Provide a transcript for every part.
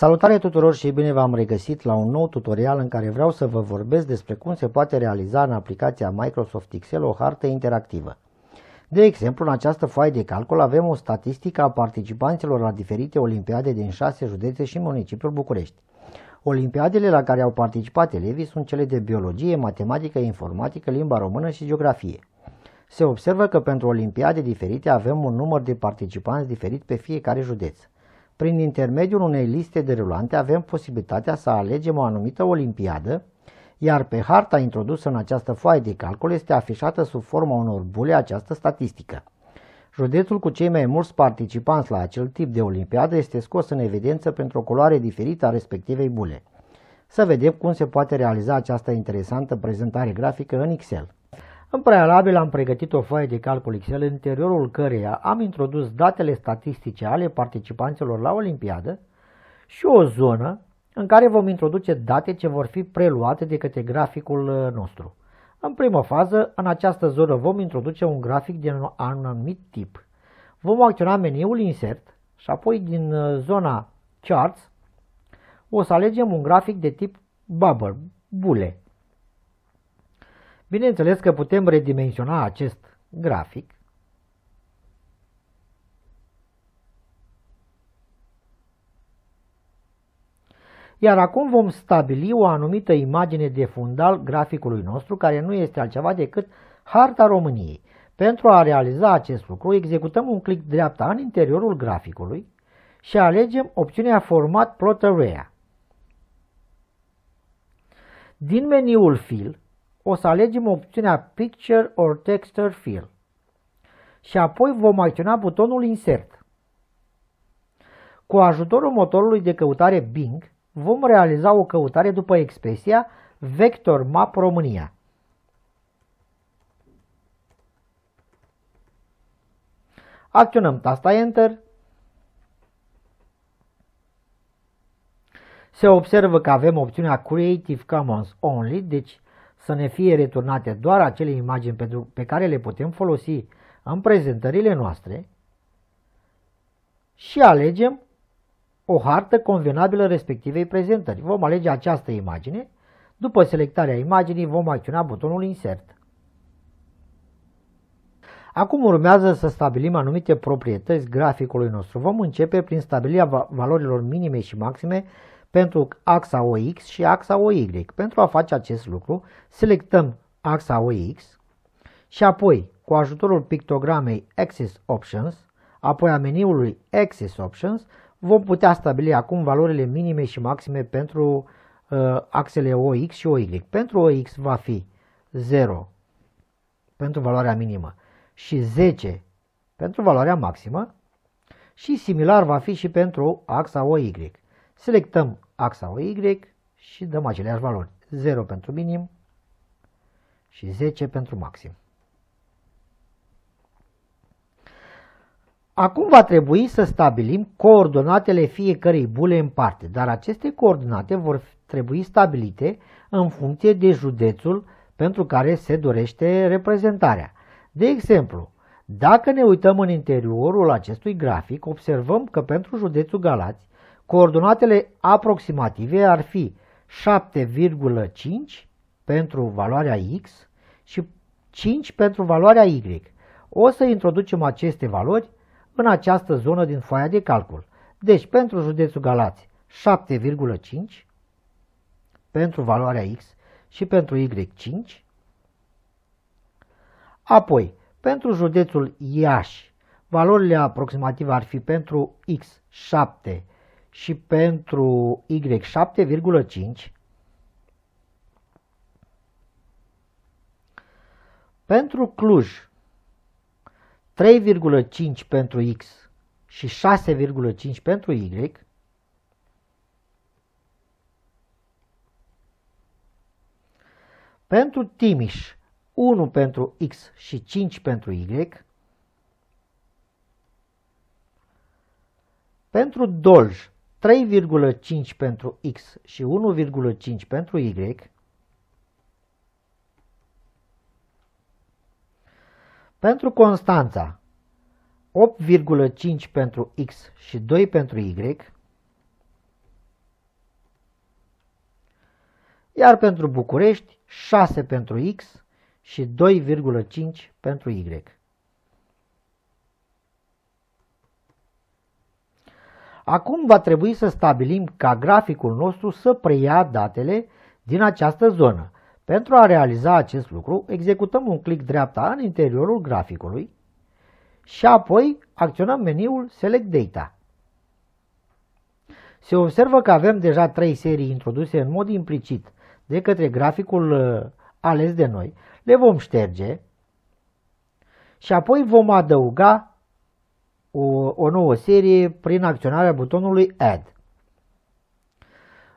Salutare tuturor și bine v-am regăsit la un nou tutorial în care vreau să vă vorbesc despre cum se poate realiza în aplicația Microsoft Excel o hartă interactivă. De exemplu, în această foaie de calcul avem o statistică a participanților la diferite olimpiade din 6 județe și municipiul București. Olimpiadele la care au participat elevii sunt cele de biologie, matematică, informatică, limba română și geografie. Se observă că pentru olimpiade diferite avem un număr de participanți diferit pe fiecare județ. Prin intermediul unei liste rulante avem posibilitatea să alegem o anumită olimpiadă, iar pe harta introdusă în această foaie de calcul este afișată sub forma unor bule această statistică. Județul cu cei mai mulți participanți la acel tip de olimpiadă este scos în evidență pentru o culoare diferită a respectivei bule. Să vedem cum se poate realiza această interesantă prezentare grafică în Excel. În prealabil am pregătit o foaie de calcul Excel în interiorul căreia am introdus datele statistice ale participanților la Olimpiadă și o zonă în care vom introduce date ce vor fi preluate de către graficul uh, nostru. În primă fază, în această zonă vom introduce un grafic de un anumit tip. Vom acționa meniul Insert și apoi din uh, zona Charts o să alegem un grafic de tip Bubble, bule, Bineînțeles că putem redimensiona acest grafic Iar acum vom stabili o anumită imagine de fundal graficului nostru, care nu este altceva decât harta României. Pentru a realiza acest lucru, executăm un clic dreapta în interiorul graficului și alegem opțiunea Format Plot Area. Din meniul Fill, o să alegem opțiunea Picture or Texture Fill și apoi vom acționa butonul Insert. Cu ajutorul motorului de căutare Bing vom realiza o căutare după expresia Vector Map România. Acționăm tasta Enter. Se observă că avem opțiunea Creative Commons Only, deci să ne fie returnate doar acele imagini pentru, pe care le putem folosi în prezentările noastre și alegem o hartă convenabilă respectivei prezentări. Vom alege această imagine. După selectarea imaginii vom acționa butonul Insert. Acum urmează să stabilim anumite proprietăți graficului nostru. Vom începe prin stabilirea valorilor minime și maxime pentru axa OX și axa OY. Pentru a face acest lucru, selectăm axa OX și apoi, cu ajutorul pictogramei Axis Options, apoi a meniului Axis Options, vom putea stabili acum valorile minime și maxime pentru uh, axele OX și OY. Pentru OX va fi 0 pentru valoarea minimă și 10 pentru valoarea maximă și similar va fi și pentru axa OY. Selectăm axa OY Y și dăm aceleași valori. 0 pentru minim și 10 pentru maxim. Acum va trebui să stabilim coordonatele fiecărei bule în parte, dar aceste coordonate vor trebui stabilite în funcție de județul pentru care se dorește reprezentarea. De exemplu, dacă ne uităm în interiorul acestui grafic, observăm că pentru județul Galați Coordonatele aproximative ar fi 7,5 pentru valoarea X și 5 pentru valoarea Y. O să introducem aceste valori în această zonă din foaia de calcul. Deci pentru județul Galați 7,5 pentru valoarea X și pentru Y 5. Apoi, pentru județul Iași, valorile aproximative ar fi pentru X 7 și pentru Y 7,5 pentru Cluj 3,5 pentru X și 6,5 pentru Y pentru Timiș 1 pentru X și 5 pentru Y pentru Dolj 3,5 pentru X și 1,5 pentru Y, pentru Constanța 8,5 pentru X și 2 pentru Y, iar pentru București 6 pentru X și 2,5 pentru Y. Acum va trebui să stabilim ca graficul nostru să preia datele din această zonă. Pentru a realiza acest lucru, executăm un clic dreapta în interiorul graficului și apoi acționăm meniul Select Data. Se observă că avem deja trei serii introduse în mod implicit de către graficul uh, ales de noi. Le vom șterge și apoi vom adăuga o, o nouă serie prin acționarea butonului Add.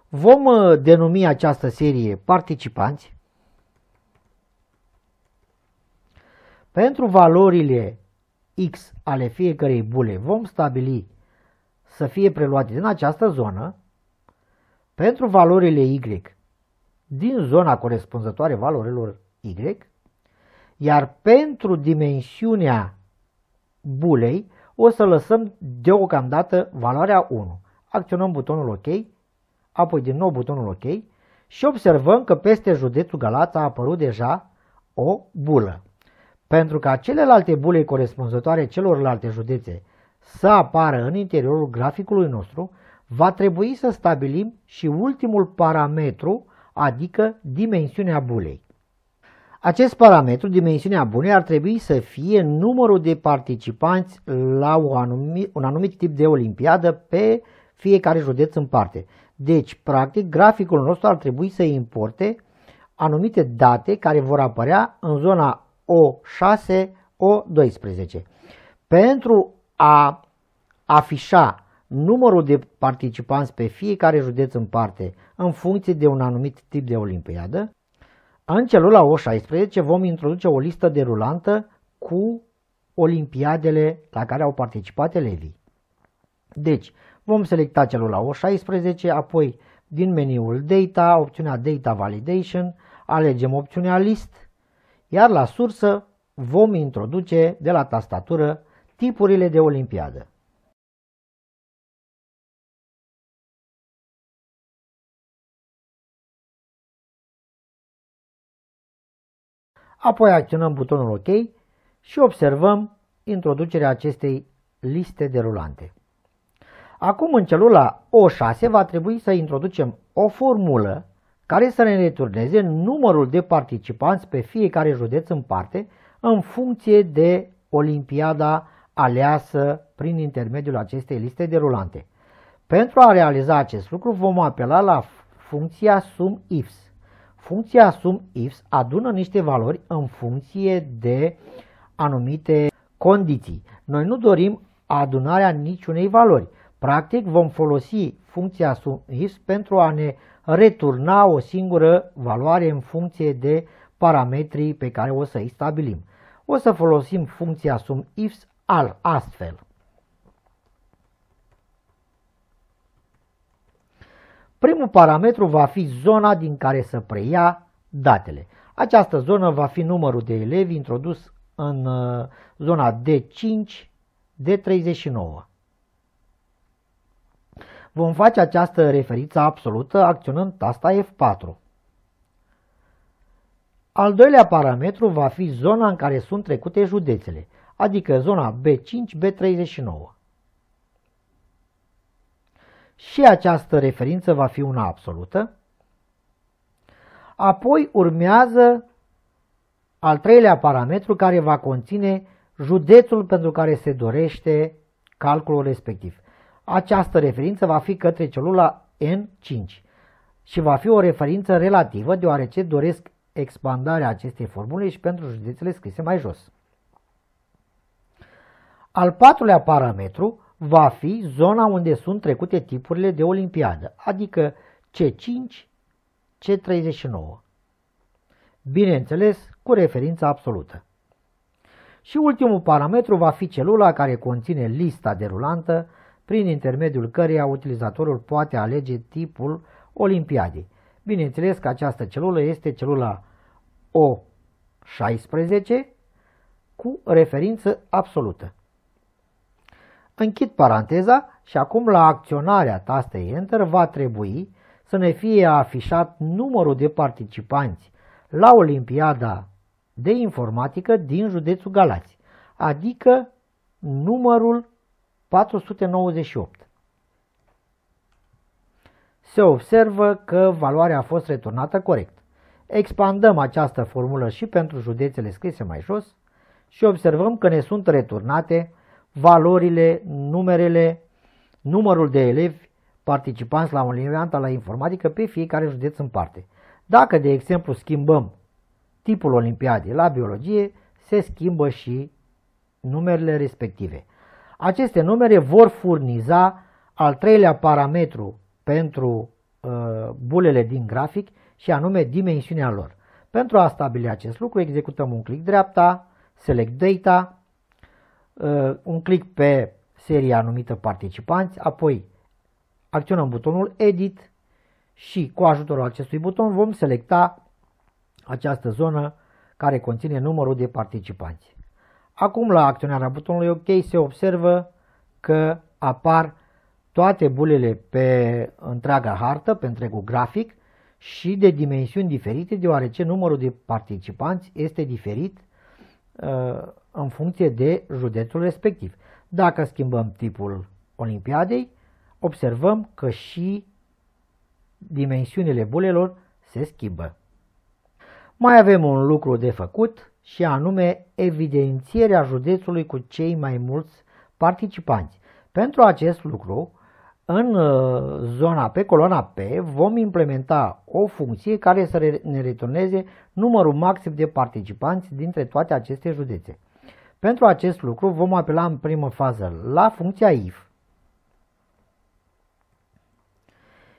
Vom uh, denumi această serie participanți Pentru valorile X ale fiecărei bule vom stabili să fie preluate din această zonă. Pentru valorile Y din zona corespunzătoare valorilor Y. Iar pentru dimensiunea bulei o să lăsăm deocamdată valoarea 1. Acționăm butonul OK, apoi din nou butonul OK și observăm că peste județul Galați a apărut deja o bulă. Pentru ca celelalte bule corespunzătoare celorlalte județe să apară în interiorul graficului nostru, va trebui să stabilim și ultimul parametru, adică dimensiunea bulei. Acest parametru, dimensiunea bunei, ar trebui să fie numărul de participanți la un anumit, un anumit tip de olimpiadă pe fiecare județ în parte. Deci, practic, graficul nostru ar trebui să importe anumite date care vor apărea în zona O6, O12. Pentru a afișa numărul de participanți pe fiecare județ în parte în funcție de un anumit tip de olimpiadă, în celula O16 vom introduce o listă derulantă cu olimpiadele la care au participat elevii. Deci, vom selecta celula O16, apoi din meniul Data, opțiunea Data Validation, alegem opțiunea List, iar la sursă vom introduce de la tastatură tipurile de olimpiadă. Apoi acționăm butonul OK și observăm introducerea acestei liste derulante. Acum în celula O6 va trebui să introducem o formulă care să ne returneze numărul de participanți pe fiecare județ în parte în funcție de olimpiada aleasă prin intermediul acestei liste derulante. Pentru a realiza acest lucru vom apela la funcția SUM IFS. Funcția sum ifs adună niște valori în funcție de anumite condiții. Noi nu dorim adunarea niciunei valori. Practic vom folosi funcția sum ifs pentru a ne returna o singură valoare în funcție de parametrii pe care o să-i stabilim. O să folosim funcția sum ifs al astfel. Primul parametru va fi zona din care să preia datele. Această zonă va fi numărul de elevi introdus în uh, zona D5, D39. Vom face această referință absolută acționând tasta F4. Al doilea parametru va fi zona în care sunt trecute județele, adică zona B5, B39 și această referință va fi una absolută. Apoi urmează al treilea parametru care va conține județul pentru care se dorește calculul respectiv. Această referință va fi către celula N5 și va fi o referință relativă deoarece doresc expandarea acestei formule și pentru județele scrise mai jos. Al patrulea parametru va fi zona unde sunt trecute tipurile de olimpiadă, adică C5, C39. Bineînțeles, cu referință absolută. Și ultimul parametru va fi celula care conține lista derulantă prin intermediul căreia utilizatorul poate alege tipul olimpiadei. Bineînțeles că această celulă este celula O16 cu referință absolută. Închid paranteza și acum la acționarea tastei Enter va trebui să ne fie afișat numărul de participanți la Olimpiada de Informatică din județul Galați, adică numărul 498. Se observă că valoarea a fost returnată corect. Expandăm această formulă și pentru județele scrise mai jos și observăm că ne sunt returnate valorile, numerele, numărul de elevi participanți la Olimpiada la informatică pe fiecare județ în parte. Dacă, de exemplu, schimbăm tipul olimpiadei la biologie, se schimbă și numerele respective. Aceste numere vor furniza al treilea parametru pentru uh, bulele din grafic și anume dimensiunea lor. Pentru a stabili acest lucru executăm un click dreapta, select data, Uh, un click pe seria anumită participanți, apoi acționăm butonul edit și cu ajutorul acestui buton vom selecta această zonă care conține numărul de participanți. Acum la acționarea butonului OK se observă că apar toate bulele pe întreaga hartă, pe întregul grafic și de dimensiuni diferite deoarece numărul de participanți este diferit uh, în funcție de județul respectiv. Dacă schimbăm tipul olimpiadei, observăm că și dimensiunile bulelor se schimbă. Mai avem un lucru de făcut și anume evidențierea județului cu cei mai mulți participanți. Pentru acest lucru, în uh, zona P, coloana P, vom implementa o funcție care să ne returneze numărul maxim de participanți dintre toate aceste județe. Pentru acest lucru vom apela în primă fază la funcția if,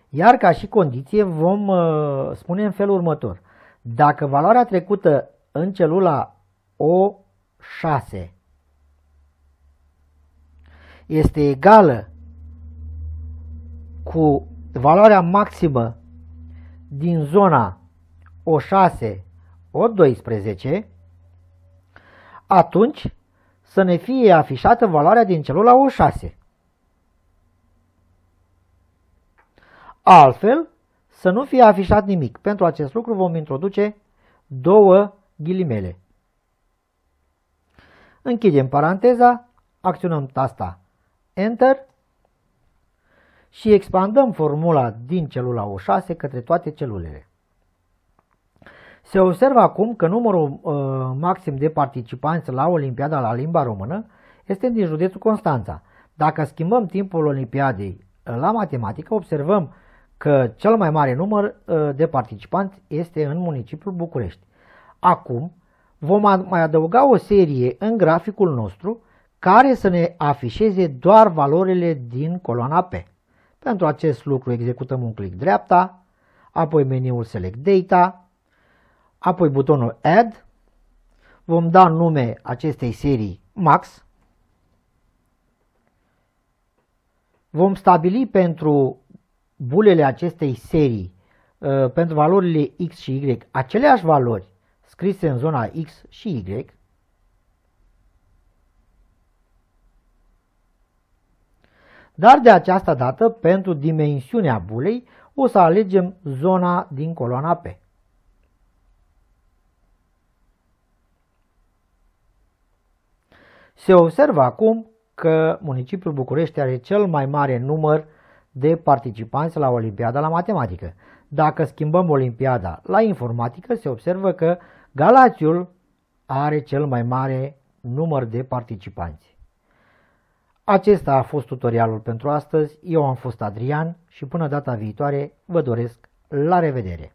iar ca și condiție vom uh, spune în felul următor. Dacă valoarea trecută în celula O6 este egală cu valoarea maximă din zona O6, O12, atunci să ne fie afișată valoarea din celula O6. Altfel, să nu fie afișat nimic. Pentru acest lucru vom introduce două ghilimele. Închidem paranteza, acționăm tasta Enter și expandăm formula din celula O6 către toate celulele. Se observă acum că numărul uh, maxim de participanți la Olimpiada la limba română este din județul Constanța. Dacă schimbăm timpul Olimpiadei uh, la matematică, observăm că cel mai mare număr uh, de participanți este în municipiul București. Acum vom mai adăuga o serie în graficul nostru care să ne afișeze doar valorile din coloana P. Pentru acest lucru executăm un click dreapta, apoi meniul Select Data, apoi butonul Add, vom da nume acestei serii Max, vom stabili pentru bulele acestei serii, uh, pentru valorile X și Y, aceleași valori scrise în zona X și Y, dar de această dată, pentru dimensiunea bulei, o să alegem zona din coloana P. Se observă acum că municipiul București are cel mai mare număr de participanți la Olimpiada la matematică. Dacă schimbăm Olimpiada la informatică, se observă că Galațiul are cel mai mare număr de participanți. Acesta a fost tutorialul pentru astăzi, eu am fost Adrian și până data viitoare vă doresc la revedere!